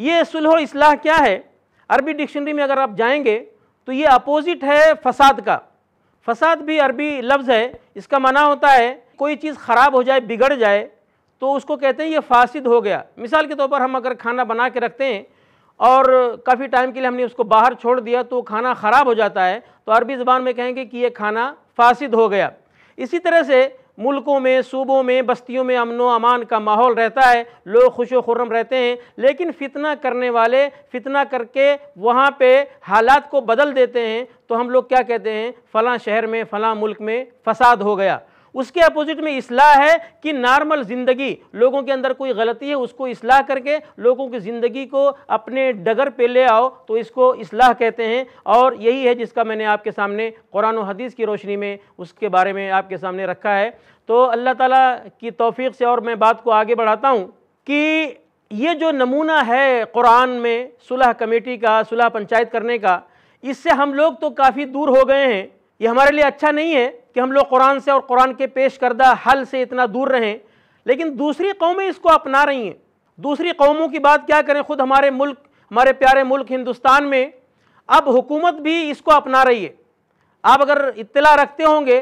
ये सुलह इसलाह क्या है अरबी डिक्शनरी में अगर आप जाएंगे तो ये अपोजिट है फसाद का फसाद भी अरबी लफ्ज़ है इसका मना होता है कोई चीज़ ख़राब हो जाए बिगड़ जाए तो उसको कहते हैं ये फासिद हो गया मिसाल के तौर पर हम अगर खाना बना के रखते हैं और काफ़ी टाइम के लिए हमने उसको बाहर छोड़ दिया तो खाना ख़राब हो जाता है तो अरबी ज़बान में कहेंगे कि ये खाना फासिद हो गया इसी तरह से मुल्कों में सूबों में बस्तियों में अमन अमान का माहौल रहता है लोग खुश खुर्रम रहते हैं लेकिन फितना करने वाले फितना करके वहाँ पे हालात को बदल देते हैं तो हम लोग क्या कहते हैं फ़लाँ शहर में फ़लाँ मुल्क में फसाद हो गया उसके अपोजिट में इसलाह है कि नॉर्मल ज़िंदगी लोगों के अंदर कोई गलती है उसको इसलाह करके लोगों की ज़िंदगी को अपने डगर पे ले आओ तो इसको इसलाह कहते हैं और यही है जिसका मैंने आपके सामने कुरान हदीस की रोशनी में उसके बारे में आपके सामने रखा है तो अल्लाह ताला की तोफ़ी से और मैं बात को आगे बढ़ाता हूँ कि ये जो नमूना है कुरान में सुलह कमेटी का सुलह पंचायत करने का इससे हम लोग तो काफ़ी दूर हो गए हैं ये हमारे लिए अच्छा नहीं है कि हम लोग कुरान से और कुरान के पेश करदा हल से इतना दूर रहें लेकिन दूसरी कौमें इसको अपना रही हैं दूसरी कौमों की बात क्या करें खुद हमारे मुल्क हमारे प्यारे मुल्क हिंदुस्तान में अब हुकूमत भी इसको अपना रही है आप अगर इतला रखते होंगे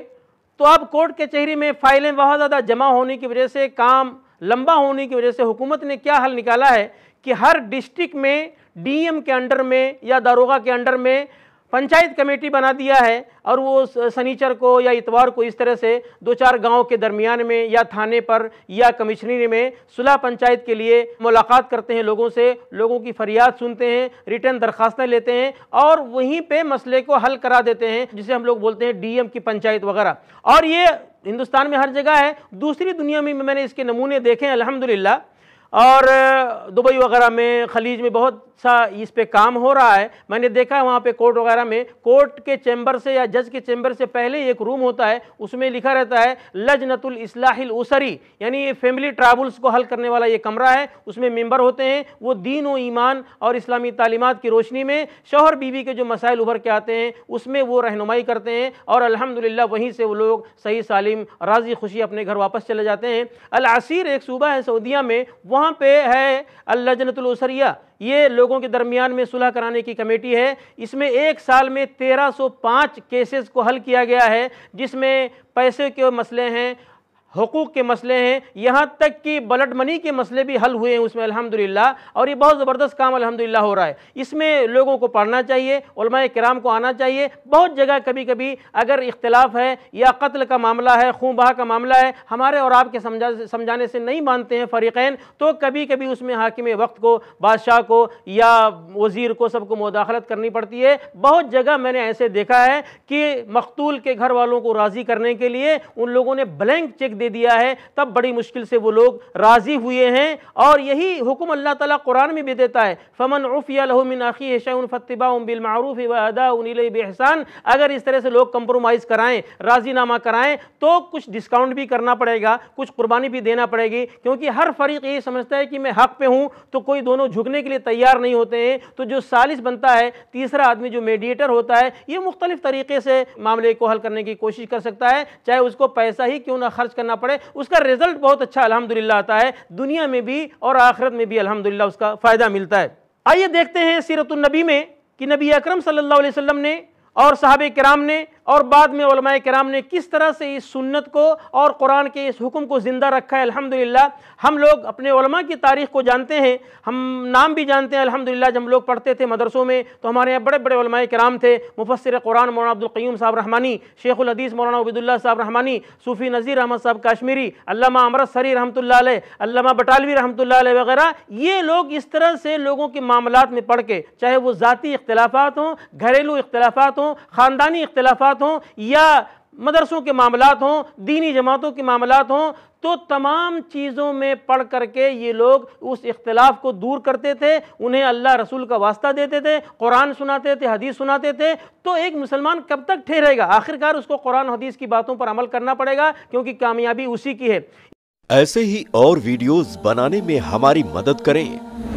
तो अब कोर्ट के चेहरे में फाइलें बहुत ज़्यादा जमा होने की वजह से काम लंबा होने की वजह से हुकूमत ने क्या हल निकाला है कि हर डिस्ट्रिक्ट में डीएम के अंडर में या दारोगा के अंडर में पंचायत कमेटी बना दिया है और वो सनीचर को या इतवार को इस तरह से दो चार गांव के दरमियान में या थाने पर या कमिश्नरी में सुलह पंचायत के लिए मुलाकात करते हैं लोगों से लोगों की फरियाद सुनते हैं रिटर्न दरखास्तें लेते हैं और वहीं पे मसले को हल करा देते हैं जिसे हम लोग बोलते हैं डीएम की पंचायत वगैरह और ये हिंदुस्तान में हर जगह है दूसरी दुनिया में मैंने इसके नमूने देखे हैं अलहमदिल्ला और दुबई वगैरह में खलीज में बहुत सा इस पे काम हो रहा है मैंने देखा है वहाँ पे कोर्ट वगैरह में कोर्ट के चैम्बर से या जज के चैम्बर से पहले एक रूम होता है उसमें लिखा रहता है लजनतुल इस्लाहिल उसरी यानी ये फैमिली ट्रैवल्स को हल करने वाला ये कमरा है उसमें मेंबर होते हैं वो दीन व ईमान और इस्लामी तालीमत की रोशनी में शोहर बीवी के जो मसाइल उभर के आते हैं उसमें वो रहनुमाई करते हैं और अलहमदिल्ला वहीं से वो लोग सही सालिम राजी खुशी अपने घर वापस चले जाते हैं अलासीर एक सूबा है सऊदिया में वहाँ वहाँ पे है अल्लाह ये लोगों के दरमियान में सुलह कराने की कमेटी है इसमें एक साल में 1305 केसेस को हल किया गया है जिसमें पैसे के मसले हैं हकूक़ के मसले हैं यहाँ तक कि ब्लड मनी के मसले भी हल हुए हैं उसमें अल्हम्दुलिल्लाह और ये बहुत ज़बरदस्त काम अल्हम्दुलिल्लाह हो रहा है इसमें लोगों को पढ़ना चाहिए कराम को आना चाहिए बहुत जगह कभी कभी अगर इख्तलाफ है या कत्ल का मामला है बहा का मामला है हमारे और आपके समझा समझाने से नहीं मानते हैं फ़रीक़ैन तो कभी कभी उसमें हाकिम वक्त को बादशाह को या वज़ीर को सबको मुदाखलत करनी पड़ती है बहुत जगह मैंने ऐसे देखा है कि मकतूल के घर वालों को राज़ी करने के लिए उन लोगों ने ब्लैंक चेक दे दिया है तब बड़ी मुश्किल से वो लोग राज़ी हुए हैं और यही हुक्म अल्लाह ताला कुरान में भी देता है फ़मन उफ़िया लहमिन आखी शैन फ़तबा बिलमारूफ़ वदा उनील बेहसान अगर इस तरह से लोग कंप्रोमाइज़ कराएं राजीनामा कराएं तो कुछ डिस्काउंट भी करना पड़ेगा कुछ कुर्बानी भी देना पड़ेगी क्योंकि हर फरीक ये समझता है कि मैं हक़ पे हूँ तो कोई दोनों झुकने के लिए तैयार नहीं होते हैं तो जो सालिस बनता है तीसरा आदमी जो मेडिएटर होता है ये मुख्तलिफ तरीके से मामले को हल करने की कोशिश कर सकता है चाहे उसको पैसा ही क्यों ना खर्च करना करना पड़े उसका रिजल्ट बहुत अच्छा अलहमदिल्ला आता है दुनिया में भी और आखिरत में भी अलहमदिल्ला उसका फ़ायदा मिलता है आइए देखते हैं सीरतुलनबी में कि नबी अक्रम सल्ला वसम ने और साहब कराम ने और बाद में वलमा कराम ने किस तरह से इस सुन्नत को और कुरान के इस हुक्म को ज़िंदा रखा है अल्हम्दुलिल्लाह हम लोग अपने की तारीख़ को जानते हैं हम नाम भी जानते हैं अल्हम्दुलिल्लाह जब लोग पढ़ते थे मदरसों में तो हमारे यहाँ बड़े बड़े वलमा कराम थे मुफसर कुरान मौलाना अब्दुल्क्यूम साहब रहमानी शेखुलदीस मौलाना उबीदुल्ला साहब रहमानी सूफ़ी नज़ीर अहमद साहब काश्मीरी अलामा अमरत सरी रहमत लामा बटालवी रहमत वगैरह ये लोग इस तरह से लोगों के मामला में पढ़ के चाहे वो ज़ाती इख्तलाफात हों घरेलू इख्तलाफात हों ख़ानदानी इख्तलाफात मामला हों या मदरसों के मामला हों दीनी जमातों के मामला हों तो तमाम चीज़ों में पढ़ करके ये लोग उस इख्तलाफ को दूर करते थे उन्हें अल्लाह रसूल का वास्ता देते थे कुरान सुनाते थे हदीस सुनाते थे तो एक मुसलमान कब तक ठहरेगा आखिरकार उसको कुरान हदीस की बातों पर अमल करना पड़ेगा क्योंकि कामयाबी उसी की है ऐसे ही और वीडियोस बनाने में हमारी मदद करें